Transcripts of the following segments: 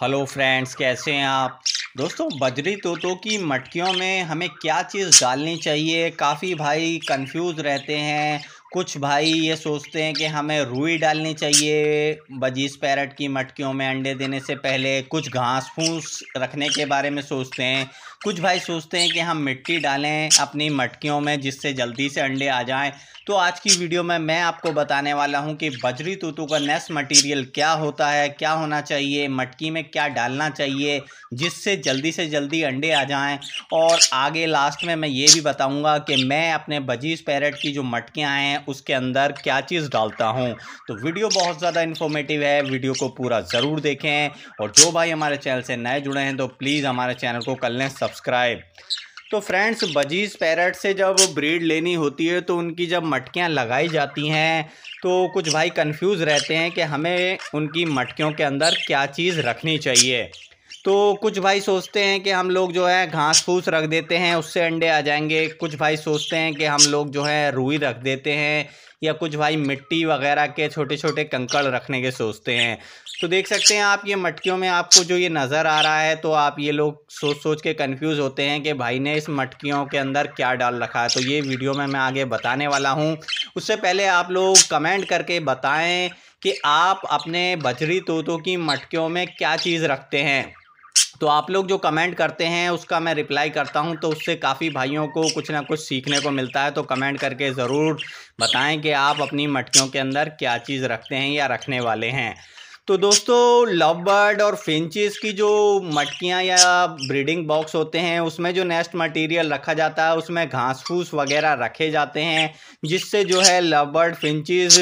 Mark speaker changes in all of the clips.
Speaker 1: hello friends कैसे हैं आप दोस्तों बजरी तोतों की मटकियों में हमें क्या चीज़ डालनी चाहिए काफ़ी भाई कंफ्यूज रहते हैं कुछ भाई ये सोचते हैं कि हमें रुई डालनी चाहिए बजीज पैरट की मटकियों में अंडे देने से पहले कुछ घास फूस रखने के बारे में सोचते हैं कुछ भाई सोचते हैं कि हम मिट्टी डालें अपनी मटकियों में जिससे जल्दी से अंडे आ जाएं तो आज की वीडियो में मैं आपको बताने वाला हूं कि बजरी तूतू का नेस्ट मटेरियल क्या होता है क्या होना चाहिए मटकी में क्या डालना चाहिए जिससे जल्दी से जल्दी अंडे आ जाएं और आगे लास्ट में मैं ये भी बताऊंगा कि मैं अपने बजीज पैरट की जो मटकियाँ हैं उसके अंदर क्या चीज़ डालता हूँ तो वीडियो बहुत ज़्यादा इन्फॉर्मेटिव है वीडियो को पूरा ज़रूर देखें और जो भाई हमारे चैनल से नए जुड़े हैं तो प्लीज़ हमारे चैनल को कर लें सब्सक्राइब तो फ्रेंड्स बजीज पैरट से जब ब्रीड लेनी होती है तो उनकी जब मटकियाँ लगाई जाती हैं तो कुछ भाई कन्फ्यूज रहते हैं कि हमें उनकी मटकियों के अंदर क्या चीज़ रखनी चाहिए तो कुछ भाई सोचते हैं कि हम लोग जो है घास फूस रख देते हैं उससे अंडे आ जाएंगे कुछ भाई सोचते हैं कि हम लोग जो है रुई रख देते हैं या कुछ भाई मिट्टी वगैरह के छोटे छोटे कंकड़ रखने के सोचते हैं तो देख सकते हैं आप ये मटकियों में आपको जो ये नज़र आ रहा है तो आप ये लोग सोच सोच के कंफ्यूज होते हैं कि भाई ने इस मटकियों के अंदर क्या डाल रखा है तो ये वीडियो में मैं आगे बताने वाला हूँ उससे पहले आप लोग कमेंट करके बताएं कि आप अपने बजरी तोतों की मटकियों में क्या चीज़ रखते हैं तो आप लोग जो कमेंट करते हैं उसका मैं रिप्लाई करता हूं तो उससे काफ़ी भाइयों को कुछ ना कुछ सीखने को मिलता है तो कमेंट करके ज़रूर बताएं कि आप अपनी मटकियों के अंदर क्या चीज़ रखते हैं या रखने वाले हैं तो दोस्तों लव बर्ड और फिंचिस की जो मटकियाँ या ब्रीडिंग बॉक्स होते हैं उसमें जो नेस्ट मटेरियल रखा जाता है उसमें घास फूस वगैरह रखे जाते हैं जिससे जो है लव बर्ड फिंचिस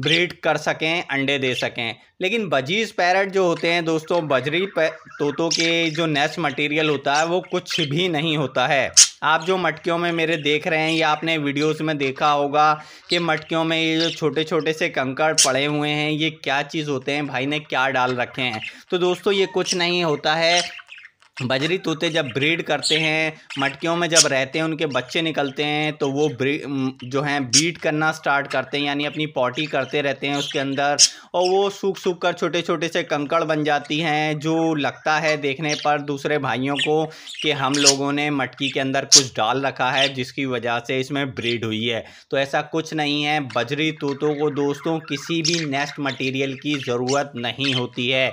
Speaker 1: ब्रीड कर सकें अंडे दे सकें लेकिन बजीज पैरट जो होते हैं दोस्तों बजरी तोतों के जो नेस्ट मटेरियल होता है वो कुछ भी नहीं होता है आप जो मटकियों में मेरे देख रहे हैं या आपने वीडियोस में देखा होगा कि मटकियों में ये जो छोटे छोटे से कंकड़ पड़े हुए हैं ये क्या चीज़ होते हैं भाई ने क्या डाल रखे हैं तो दोस्तों ये कुछ नहीं होता है बजरी तोते जब ब्रीड करते हैं मटकियों में जब रहते हैं उनके बच्चे निकलते हैं तो वो जो हैं बीट करना स्टार्ट करते हैं यानी अपनी पॉटी करते रहते हैं उसके अंदर और वो सूख सूख कर छोटे छोटे से कंकड़ बन जाती हैं जो लगता है देखने पर दूसरे भाइयों को कि हम लोगों ने मटकी के अंदर कुछ डाल रखा है जिसकी वजह से इसमें ब्रीड हुई है तो ऐसा कुछ नहीं है बजरी तोतों को दोस्तों किसी भी नेस्ट मटीरियल की ज़रूरत नहीं होती है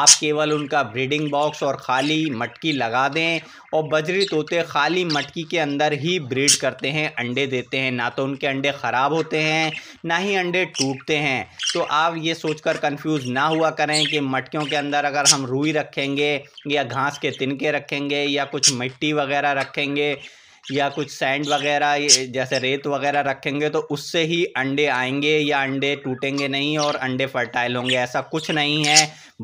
Speaker 1: आप केवल उनका ब्रीडिंग बॉक्स और खाली मटकी लगा दें और बजरी तोते खाली मटकी के अंदर ही ब्रीड करते हैं अंडे देते हैं ना तो उनके अंडे ख़राब होते हैं ना ही अंडे टूटते हैं तो आप ये सोचकर कंफ्यूज ना हुआ करें कि मटकियों के अंदर अगर हम रुई रखेंगे या घास के तिनके रखेंगे या कुछ मिट्टी वगैरह रखेंगे या कुछ सैंड वगैरह जैसे रेत वगैरह रखेंगे तो उससे ही अंडे आएंगे या अंडे टूटेंगे नहीं और अंडे फर्टाइल होंगे ऐसा कुछ नहीं है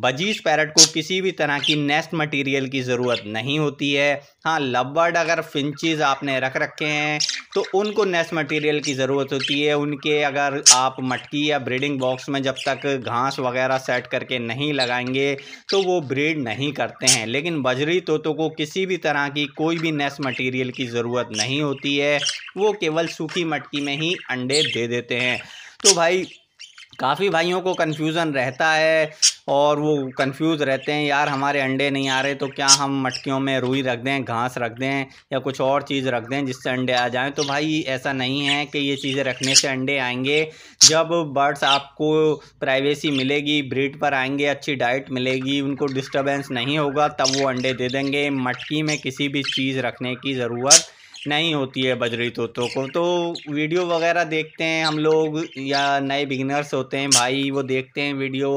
Speaker 1: बजीज पैरट को किसी भी तरह की नेस्ट मटेरियल की ज़रूरत नहीं होती है हाँ लबर्ड अगर फिंचज़ आपने रख रखे हैं तो उनको नेस्ट मटेरियल की ज़रूरत होती है उनके अगर आप मटकी या ब्रीडिंग बॉक्स में जब तक घास वगैरह सेट करके नहीं लगाएंगे तो वो ब्रीड नहीं करते हैं लेकिन बजरी तोतों को किसी भी तरह की कोई भी नेस्ट मटीरियल की ज़रूरत नहीं होती है वो केवल सूखी मटकी में ही अंडे दे देते हैं तो भाई काफ़ी भाइयों को कन्फ्यूज़न रहता है और वो कंफ्यूज रहते हैं यार हमारे अंडे नहीं आ रहे तो क्या हम मटकियों में रुई रख दें घास रख दें या कुछ और चीज़ रख दें जिससे अंडे आ जाएं तो भाई ऐसा नहीं है कि ये चीज़ें रखने से अंडे आएंगे जब बर्ड्स आपको प्राइवेसी मिलेगी ब्रीड पर आएंगे अच्छी डाइट मिलेगी उनको डिस्टर्बेंस नहीं होगा तब वो अंडे दे देंगे मटकी में किसी भी चीज़ रखने की ज़रूरत नहीं होती है बजरी तोतों को तो वीडियो वगैरह देखते हैं हम लोग या नए बिगनर्स होते हैं भाई वो देखते हैं वीडियो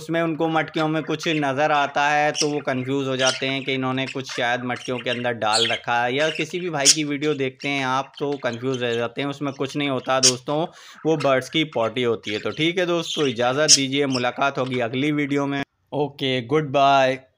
Speaker 1: उसमें उनको मटकियों में कुछ नज़र आता है तो वो कंफ्यूज हो जाते हैं कि इन्होंने कुछ शायद मटकियों के अंदर डाल रखा है या किसी भी भाई की वीडियो देखते हैं आप तो कन्फ्यूज़ रह जाते हैं उसमें कुछ नहीं होता दोस्तों वो बर्ड्स की पॉटी होती है तो ठीक है दोस्तों इजाज़त दीजिए मुलाकात होगी अगली वीडियो में ओके गुड बाय